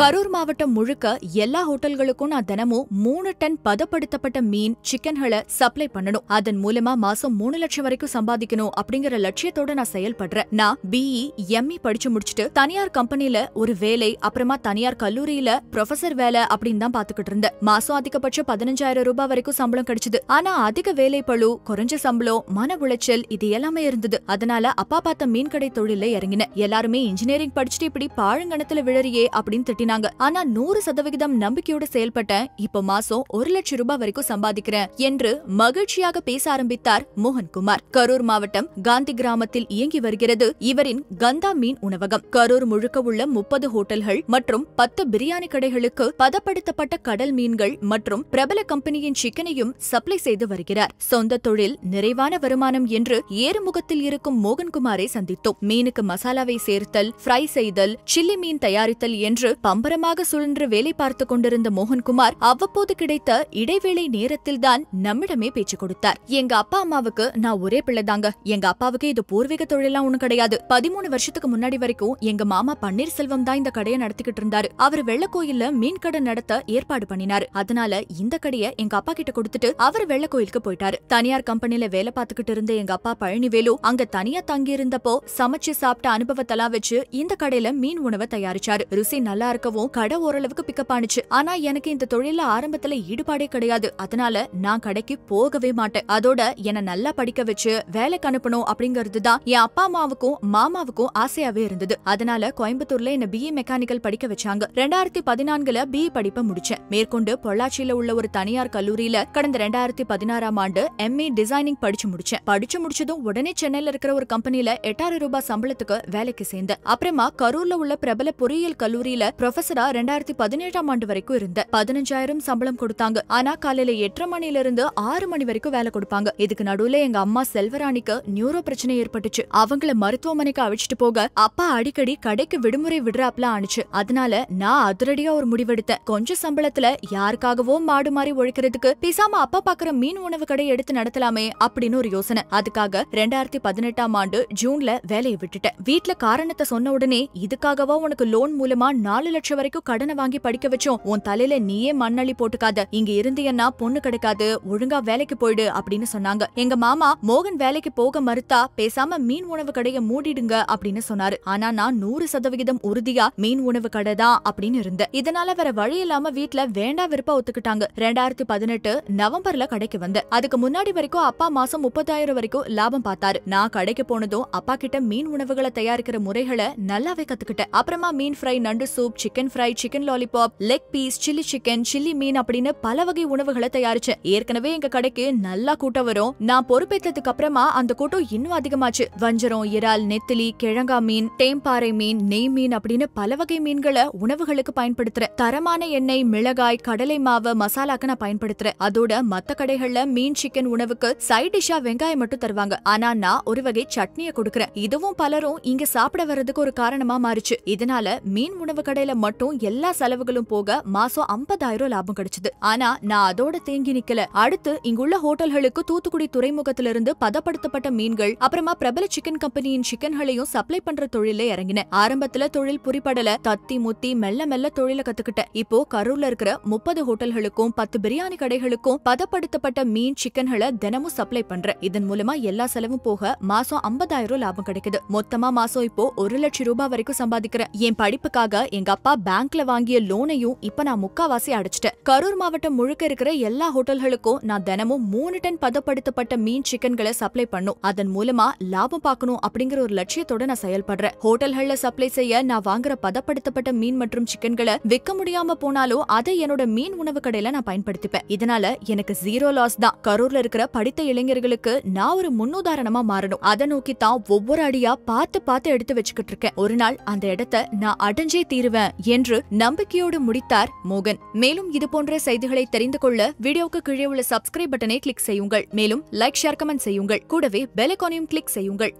கரூர் மாவட்டம் முழுக்க எல்லா ஹோட்டல்களுக்கும் நான் தினமும் மூணு டன் பதப்படுத்தப்பட்ட மீன் சிக்கன்களை சப்ளை பண்ணணும் அதன் மூலமா மாசம் மூணு லட்சம் வரைக்கும் சம்பாதிக்கணும் அப்படிங்கிற லட்சியத்தோட நான் செயல்படுறேன் நான் பிஇ எம்இ e e படிச்சு முடிச்சுட்டு தனியார் கம்பெனில ஒரு வேலை அப்புறமா தனியார் கல்லூரியில ப்ரொஃபசர் வேலை அப்படின்னு தான் பாத்துக்கிட்டு இருந்தேன் மாசம் அதிகபட்சம் பதினஞ்சாயிரம் ரூபாய் வரைக்கும் சம்பளம் கிடைச்சது ஆனா அதிக வேலை பழு குறைஞ்ச சம்பளம் மன உளைச்சல் இது எல்லாமே இருந்தது அதனால அப்பா பார்த்த மீன்கடை தொழில இறங்கினேன் எல்லாருமே இன்ஜினியரிங் படிச்சுட்டு இப்படி பாழங்கணத்துல விழறியே அப்படின்னு திட்டின சொன்னாங்க ஆனா நூறு சதவிகிதம் நம்பிக்கையோட செயல்பட்ட இப்ப மாசம் ஒரு லட்சம் ரூபாய் வரைக்கும் சம்பாதிக்கிறேன் என்று மகிழ்ச்சியாக பேச ஆரம்பித்தார் மோகன்குமார் கரூர் மாவட்டம் காந்தி கிராமத்தில் இயங்கி வருகிறது இவரின் கந்தா மீன் உணவகம் கரூர் முழுக்க உள்ள முப்பது ஹோட்டல்கள் மற்றும் பத்து பிரியாணி கடைகளுக்கு பதப்படுத்தப்பட்ட கடல் மீன்கள் மற்றும் பிரபல கம்பெனியின் சிக்கனையும் சப்ளை செய்து வருகிறார் சொந்த தொழில் நிறைவான வருமானம் என்று ஏறுமுகத்தில் இருக்கும் மோகன்குமாரை சந்தித்தோம் மீனுக்கு மசாலாவை சேர்த்தல் ஃப்ரை செய்தல் சில்லி மீன் தயாரித்தல் என்று பம்பரமாக சுழன்று வேலை பார்த்துக் கொண்டிருந்த மோகன்குமார் அவ்வப்போது கிடைத்த இடைவேளை நேரத்தில் தான் நம்மிடமே பேச்சு கொடுத்தார் எங்க அப்பா அம்மாவுக்கு நான் ஒரே பிள்ளைதாங்க எங்க அப்பாவுக்கு இது பூர்வீக தொழிலாம் ஒண்ணு கிடையாது பதிமூணு வருஷத்துக்கு முன்னாடி வரைக்கும் எங்க மாமா பன்னீர்செல்வம் தான் இந்த கடையை நடத்திக்கிட்டு இருந்தாரு அவர் வெள்ளக்கோயில்ல மீன் கடை நடத்த ஏற்பாடு பண்ணினாரு அதனால இந்த கடையை எங்க அப்பா கிட்ட கொடுத்துட்டு அவர் வெள்ளக்கோயிலுக்கு போயிட்டாரு தனியார் கம்பெனில வேலை பார்த்துக்கிட்டு இருந்த எங்க அப்பா பழனிவேலு அங்க தனியா தங்கியிருந்தப்போ சமைச்சு சாப்பிட்ட அனுபவத்தெல்லாம் வச்சு இந்த கடையில மீன் உணவை தயாரிச்சாரு ருசி நல்லா திறக்கவும் கடை ஓரளவுக்கு பிக்கப் ஆனிச்சு ஆனா எனக்கு இந்த தொழில ஆரம்பத்துல ஈடுபாடே கிடையாது அதனால நான் கடைக்கு போகவே மாட்டேன் அதோட என்ன நல்லா படிக்க வச்சு வேலைக்கு அனுப்பணும் அப்படிங்கிறது தான் என் அப்பா அம்மாவுக்கும் மாமாவுக்கும் ஆசையாவே இருந்தது அதனால கோயம்புத்தூர்ல என்ன பிஇ மெக்கானிக்கல் படிக்க வச்சாங்க ரெண்டாயிரத்தி பதினான்குல பிஇ படிப்பை முடிச்சேன் மேற்கொண்டு பொள்ளாச்சியில உள்ள ஒரு தனியார் கல்லூரியில கடந்த ரெண்டாயிரத்தி பதினாறாம் ஆண்டு எம்ஏ டிசைனிங் படிச்சு முடிச்சேன் படிச்சு முடிச்சதும் உடனே சென்னையில இருக்கிற ஒரு கம்பெனில எட்டாயிரம் ரூபாய் சம்பளத்துக்கு வேலைக்கு சேர்ந்தேன் அப்புறமா கரூர்ல உள்ள பிரபல பொறியியல் கல்லூரியில ப்ரொஃபஸரா ரெண்டாயிரத்தி பதினேழாம் ஆண்டு வரைக்கும் இருந்த பதினஞ்சாயிரம் சம்பளம் கொடுத்தாங்க ஆனா காலையில எட்டரை மணில இருந்து ஆறு மணி வரைக்கும் வேலை கொடுப்பாங்க இதுக்கு நடுவுல எங்க அம்மா செல்வராணிக்கு நியூரோ பிரச்சனை ஏற்பட்டுச்சு அவங்கள மருத்துவமனைக்கு அழைச்சிட்டு போக அப்பா அடிக்கடி கடைக்கு விடுமுறை விடுறாப்ல ஆனிச்சு அதனால நான் அதிரடியா ஒரு முடிவெடுத்தேன் கொஞ்சம் சம்பளத்துல யாருக்காகவோ மாடு மாறி ஒழிக்கிறதுக்கு பிசாம அப்பா பாக்குற மீன் உணவு கடை எடுத்து நடத்தலாமே அப்படின்னு ஒரு யோசனை அதுக்காக ரெண்டாயிரத்தி பதினெட்டாம் ஆண்டு ஜூன்ல வேலையை விட்டுட்டேன் வீட்டுல காரணத்தை சொன்ன உடனே இதுக்காகவா உனக்கு லோன் மூலமா நாலு லட்சம் வரைக்கும் கடனை வாங்கி படிக்க வச்சோம் உன் தலையில நீயே மண்ணள்ளி போட்டுக்காத இங்க இருந்தீங்கன்னா பொண்ணு கிடைக்காது ஒழுங்கா வேலைக்கு போயிடு அப்படின்னு சொன்னாங்க எங்க மாமா மோகன் வேலைக்கு போக மறுத்தா பேசாம மீன் உணவு கடைய மூடிடுங்க அப்படின்னு சொன்னாரு ஆனா நான் நூறு சதவிகிதம் உறுதியா மீன் உணவு கடை தான் அப்படின்னு இருந்தேன் இதனால வேற வழி இல்லாம வீட்டுல வேண்டா விருப்ப ஒத்துக்கிட்டாங்க ரெண்டாயிரத்தி பதினெட்டு நவம்பர்ல கடைக்கு வந்தேன் அதுக்கு முன்னாடி வரைக்கும் அப்பா மாசம் முப்பதாயிரம் வரைக்கும் லாபம் பார்த்தாரு நான் கடைக்கு போனதும் அப்பா கிட்ட மீன் உணவுகளை தயாரிக்கிற முறைகளை நல்லாவே கத்துக்கிட்டேன் அப்புறமா மீன் ஃப்ரை நண்டு soup chicken fry chicken lollipop leg piece chilli chicken chilli மீன் அப்படின்னு பல வகை உணவுகளை தயாரிச்சேன் ஏற்கனவே எங்க கடைக்கு நல்லா கூட்டம் வரும் நான் பொறுப்பேற்றதுக்கு அப்புறமா அந்த கூட்டம் இன்னும் அதிகமாச்சு வஞ்சரம் இறால் நெத்திலி கிழங்கா மீன் தேம்பாறை மீன் நெய் மீன் அப்படின்னு பல வகை மீன்களை உணவுகளுக்கு பயன்படுத்துறேன் தரமான எண்ணெய் மிளகாய் கடலை மாவு மசாலாக்கு நான் பயன்படுத்துறேன் அதோட மத்த கடைகள்ல மீன் சிக்கன் உணவுக்கு சைட் டிஷ்ஷா வெங்காயம் மட்டும் தருவாங்க ஆனா நான் ஒரு வகை சட்னியை கொடுக்கறேன் இதுவும் பலரும் இங்க சாப்பிட வர்றதுக்கு ஒரு காரணமா மாறுச்சு இதனால மீன் உணவு கடையில மட்டும் எல்லா செலவுகளும் போக மாசம் ஐம்பதாயிரம் லாபம் கிடைச்சது ஆனா நான் அதோட தேங்கி நிக்கல அடுத்து இங்குள்ள ஹோட்டல்களுக்கு தூத்துக்குடி துறைமுகத்திலிருந்து பதப்படுத்தப்பட்ட மீன்கள் அப்புறமா பிரபல சிக்கன் கம்பெனியின் சிக்கன்களையும் சப்ளை பண்ற தொழில இறங்கினேன் ஆரம்பத்துல தொழில் புரிபடல தத்தி முத்தி மெல்ல மெல்ல தொழில கத்துக்கிட்டேன் இப்போ கரூர்ல இருக்கிற முப்பது ஹோட்டல்களுக்கும் பத்து பிரியாணி கடைகளுக்கும் பதப்படுத்தப்பட்ட மீன் சிக்கன்களை தினமும் சப்ளை பண்றேன் இதன் மூலமா எல்லா செலவும் போக மாசம் ஐம்பதாயிரம் லாபம் கிடைக்குது மொத்தமா மாசம் இப்போ ஒரு லட்சம் ரூபாய் வரைக்கும் சம்பாதிக்கிறேன் என் படிப்புக்காக எங்க அப்பா அப்பா பேங்க்ல வாங்கிய லோனையும் இப்ப நான் முக்காவாசி அடைச்சிட்டேன் கரூர் மாவட்டம் முழுக்க இருக்கிற எல்லா ஹோட்டல்களுக்கும் நான் தினமும் மூணு டன் பதப்படுத்தப்பட்ட மீன் சிக்கன்களை சப்ளை பண்ணும் அதன் மூலமா லாபம் பார்க்கணும் அப்படிங்கிற ஒரு லட்சியத்தோட நான் செயல்படுறேன் ஹோட்டல்கள்ல சப்ளை செய்ய நான் வாங்குற பதப்படுத்தப்பட்ட மீன் மற்றும் சிக்கன்களை விற்க முடியாம போனாலும் அதை என்னோட மீன் உணவு கடையில நான் பயன்படுத்திப்பேன் இதனால எனக்கு ஜீரோ லாஸ் தான் கரூர்ல இருக்கிற படித்த இளைஞர்களுக்கு நான் ஒரு முன்னுதாரணமா மாறணும் அதை நோக்கி தான் ஒவ்வொரு அடியா பார்த்து பார்த்து எடுத்து வச்சுக்கிட்டு இருக்கேன் ஒரு நாள் அந்த இடத்த நான் அடைஞ்சே தீருவேன் என்று நம்பிக்கையோடு முடித்தார் மோகன் மேலும் இதுபோன்ற செய்திகளை தெரிந்து கொள்ள வீடியோக்கு கீழே உள்ள சப்ஸ்கிரைப் பட்டனை கிளிக் செய்யுங்கள் மேலும் லைக் ஷேர் கமெண்ட் செய்யுங்கள் கூடவே பெலகானையும் கிளிக் செய்யுங்கள்